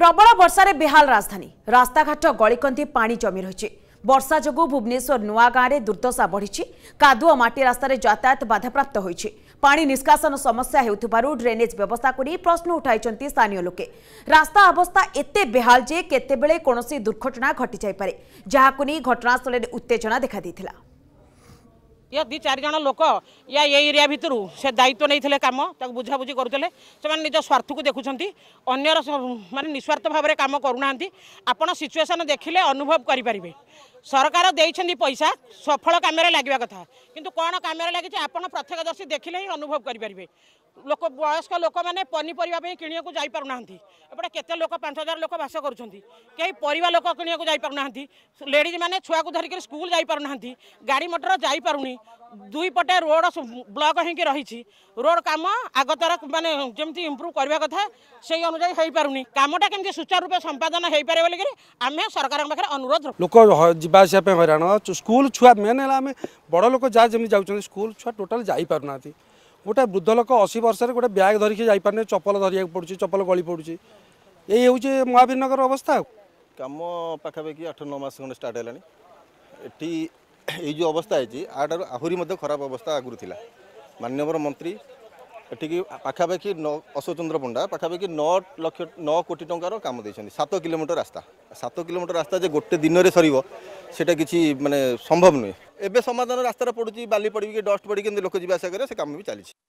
ପ୍ରବଳ ବର୍ଷାରେ ବେହାଲ ରାଜଧାନୀ ରାସ୍ତାଘାଟ ଗଳିକନ୍ଦି ପାଣି ଜମି ରହିଛି ବର୍ଷା ଯୋଗୁଁ ଭୁବନେଶ୍ୱର ନୂଆଗାଁରେ ଦୁର୍ଦ୍ଦଶା ବଢ଼ିଛି କାଦୁଅ ମାଟି ରାସ୍ତାରେ ଯାତାୟାତ ବାଧାପ୍ରାପ୍ତ ହୋଇଛି ପାଣି ନିଷ୍କାସନ ସମସ୍ୟା ହେଉଥିବାରୁ ଡ୍ରେନେଜ୍ ବ୍ୟବସ୍ଥାକୁ ନେଇ ପ୍ରଶ୍ନ ଉଠାଇଛନ୍ତି ସ୍ଥାନୀୟ ଲୋକେ ରାସ୍ତା ଅବସ୍ଥା ଏତେ ବେହାଲ ଯେ କେତେବେଳେ କୌଣସି ଦୁର୍ଘଟଣା ଘଟିଯାଇପାରେ ଯାହାକୁ ନେଇ ଘଟଣାସ୍ଥଳରେ ଉତ୍ତେଜନା ଦେଖାଦେଇଥିଲା ଇଏ ଦୁଇ ଚାରି ଜଣ ଲୋକ ୟା ଏ ଏରିଆ ଭିତରୁ ସେ ଦାୟିତ୍ୱ ନେଇଥିଲେ କାମ ତାକୁ ବୁଝାବୁଝି କରୁଥିଲେ ସେମାନେ ନିଜ ସ୍ୱାର୍ଥକୁ ଦେଖୁଛନ୍ତି ଅନ୍ୟର ମାନେ ନିଃସ୍ୱାର୍ଥ ଭାବରେ କାମ କରୁନାହାନ୍ତି ଆପଣ ସିଚୁଏସନ୍ ଦେଖିଲେ ଅନୁଭବ କରିପାରିବେ सरकार दे पैसा सफल कम लगवा कथा कितु कौन कम लगे आप प्रत्येकदर्शी देखने ही अनुभव करेंगे लोक वयस्क लोक मैंने पनीपरिया किपटे जापार नापटे केत लोक पांच हजार लोक बास कर पर लोक किणवाक जापार लेडिज मैंने छुआ को धरिकी स्कूल जापार गाड़ी मटर जापार দুইপটে রোড ব্লক হয়েকি রয়েছে রোড কাম আগতর মানে যেমি ইম্প্রুভ করা কথা সেই অনুযায়ী হয়ে পুনি কামটা কেমি সুচারুরূপে সম্পাদন হয়ে পড়ে বলি আমি সরকার পাখে অনুরোধ লোক যা আসা হইরাণ স্কুল ছুয়া মেন হল আমি বড় লোক যা যেমি যাচ্ছেন স্কুল ছুয়া টোটাল যাইপার না গোটে বৃদ্ধ লোক অশী বর্ষের গোটে ব্যাগ ধরিকি যাইপার চপল ধরিয়া পড়ুছি চপল গলি পড়ুছি এই হচ্ছে মহাবীরনগর অবস্থা কাম পাখাপাখি আঠ ন মাস খন্ডে স্টার্ট হল এটি এই ଯେଉଁ ଅବସ୍ଥା ହେଇଛି ଆଠାରୁ ଆହୁରି ମଧ୍ୟ ଖରାପ ଅବସ୍ଥା ଆଗରୁ ଥିଲା ମାନ୍ୟବର ମନ୍ତ୍ରୀ ଏଠିକି ପାଖାପାଖି ନଅ ଅଶୋକ ଚନ୍ଦ୍ର ପଣ୍ଡା ପାଖାପାଖି ନଅ ଲକ୍ଷ ନଅ କୋଟି ଟଙ୍କାର କାମ ଦେଇଛନ୍ତି ସାତ କିଲୋମିଟର ରାସ୍ତା ସାତ କିଲୋମିଟର ରାସ୍ତା ଯେ ଗୋଟେ ଦିନରେ ସରିବ সেটা কিছু মানে সম্ভব নয় এবে সমাধান রাস্তাটা পড়ুছি বালি পড়ি ডস্ট পড়ি কেমনি লোক যা আসা করে সে কাম বি চালছে